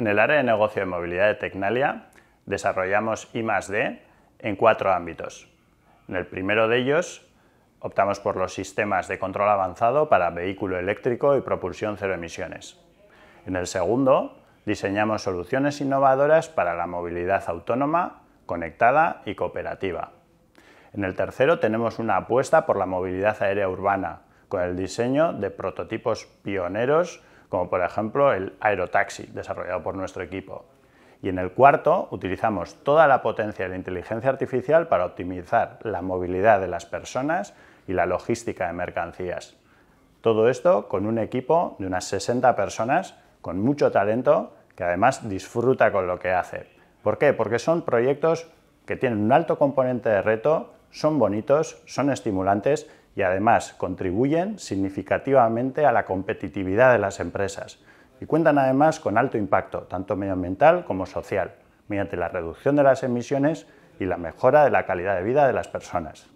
En el área de negocio de movilidad de Tecnalia desarrollamos I D en cuatro ámbitos. En el primero de ellos optamos por los sistemas de control avanzado para vehículo eléctrico y propulsión cero emisiones. En el segundo diseñamos soluciones innovadoras para la movilidad autónoma, conectada y cooperativa. En el tercero tenemos una apuesta por la movilidad aérea urbana, con el diseño de prototipos pioneros como por ejemplo el aerotaxi, desarrollado por nuestro equipo. Y en el cuarto, utilizamos toda la potencia de la inteligencia artificial para optimizar la movilidad de las personas y la logística de mercancías. Todo esto con un equipo de unas 60 personas con mucho talento que además disfruta con lo que hace. ¿Por qué? Porque son proyectos que tienen un alto componente de reto, son bonitos, son estimulantes y además contribuyen significativamente a la competitividad de las empresas y cuentan además con alto impacto, tanto medioambiental como social, mediante la reducción de las emisiones y la mejora de la calidad de vida de las personas.